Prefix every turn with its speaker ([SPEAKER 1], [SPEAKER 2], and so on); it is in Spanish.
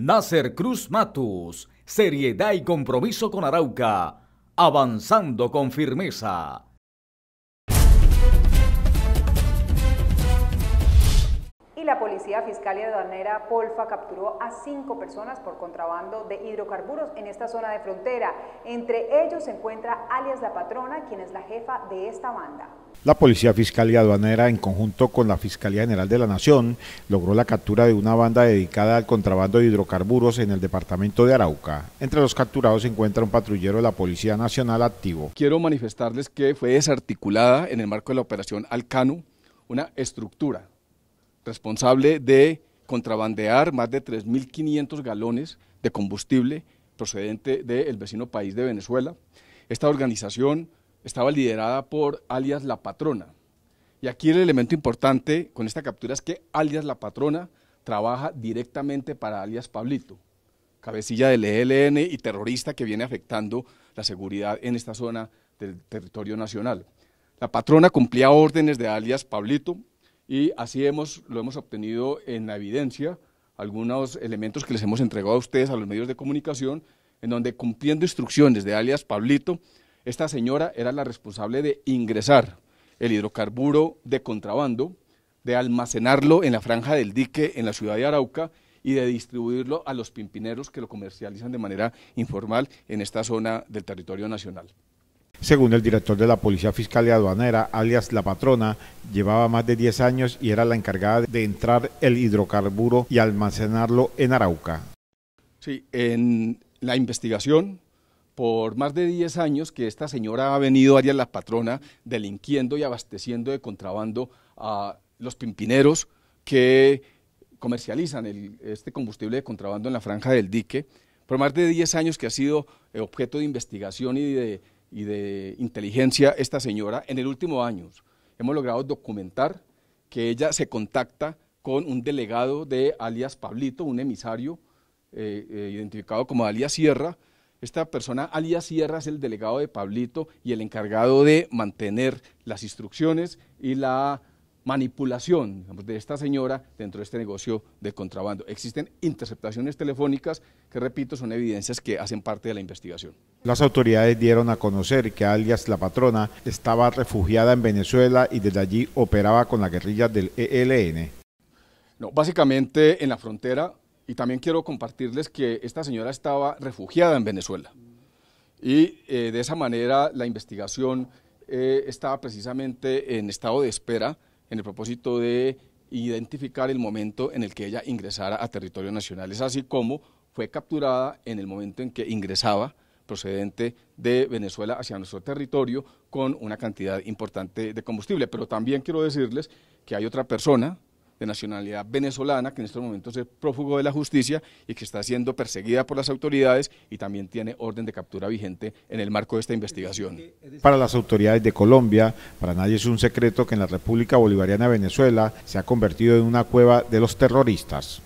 [SPEAKER 1] Nasser Cruz Matus, seriedad y compromiso con Arauca, avanzando con firmeza. la Policía Fiscal y Aduanera Polfa capturó a cinco personas por contrabando de hidrocarburos en esta zona de frontera. Entre ellos se encuentra alias La Patrona, quien es la jefa de esta banda.
[SPEAKER 2] La Policía Fiscal y Aduanera, en conjunto con la Fiscalía General de la Nación, logró la captura de una banda dedicada al contrabando de hidrocarburos en el departamento de Arauca. Entre los capturados se encuentra un patrullero de la Policía Nacional activo.
[SPEAKER 1] Quiero manifestarles que fue desarticulada en el marco de la operación Alcanu una estructura responsable de contrabandear más de 3.500 galones de combustible procedente del vecino país de Venezuela. Esta organización estaba liderada por alias La Patrona. Y aquí el elemento importante con esta captura es que alias La Patrona trabaja directamente para alias Pablito, cabecilla del ELN y terrorista que viene afectando la seguridad en esta zona del territorio nacional. La patrona cumplía órdenes de alias Pablito, y así hemos, lo hemos obtenido en la evidencia, algunos elementos que les hemos entregado a ustedes, a los medios de comunicación, en donde cumpliendo instrucciones de alias Pablito, esta señora era la responsable de ingresar el hidrocarburo de contrabando, de almacenarlo en la franja del dique en la ciudad de Arauca y de distribuirlo a los pimpineros que lo comercializan de manera informal en esta zona del territorio nacional.
[SPEAKER 2] Según el director de la Policía Fiscal y Aduanera, alias La Patrona, llevaba más de 10 años y era la encargada de entrar el hidrocarburo y almacenarlo en Arauca.
[SPEAKER 1] Sí, en la investigación, por más de 10 años que esta señora ha venido, alias La Patrona, delinquiendo y abasteciendo de contrabando a los pimpineros que comercializan este combustible de contrabando en la franja del dique, por más de 10 años que ha sido objeto de investigación y de y de inteligencia esta señora en el último año. Hemos logrado documentar que ella se contacta con un delegado de alias Pablito, un emisario eh, eh, identificado como alias Sierra. Esta persona, alias Sierra, es el delegado de Pablito y el encargado de mantener las instrucciones y la manipulación de esta señora dentro de este negocio de contrabando. Existen interceptaciones telefónicas que, repito, son evidencias que hacen parte de la investigación.
[SPEAKER 2] Las autoridades dieron a conocer que alias la patrona estaba refugiada en Venezuela y desde allí operaba con la guerrilla del ELN.
[SPEAKER 1] No, básicamente en la frontera, y también quiero compartirles que esta señora estaba refugiada en Venezuela. Y eh, de esa manera la investigación eh, estaba precisamente en estado de espera en el propósito de identificar el momento en el que ella ingresara a territorio nacional. Es así como fue capturada en el momento en que ingresaba procedente de Venezuela hacia nuestro territorio con una cantidad importante de combustible. Pero también quiero decirles que hay otra persona de nacionalidad venezolana, que en estos momentos es prófugo de la justicia y que está siendo perseguida por las autoridades y también tiene orden de captura vigente en el marco de esta investigación.
[SPEAKER 2] Para las autoridades de Colombia, para nadie es un secreto que en la República Bolivariana de Venezuela se ha convertido en una cueva de los terroristas.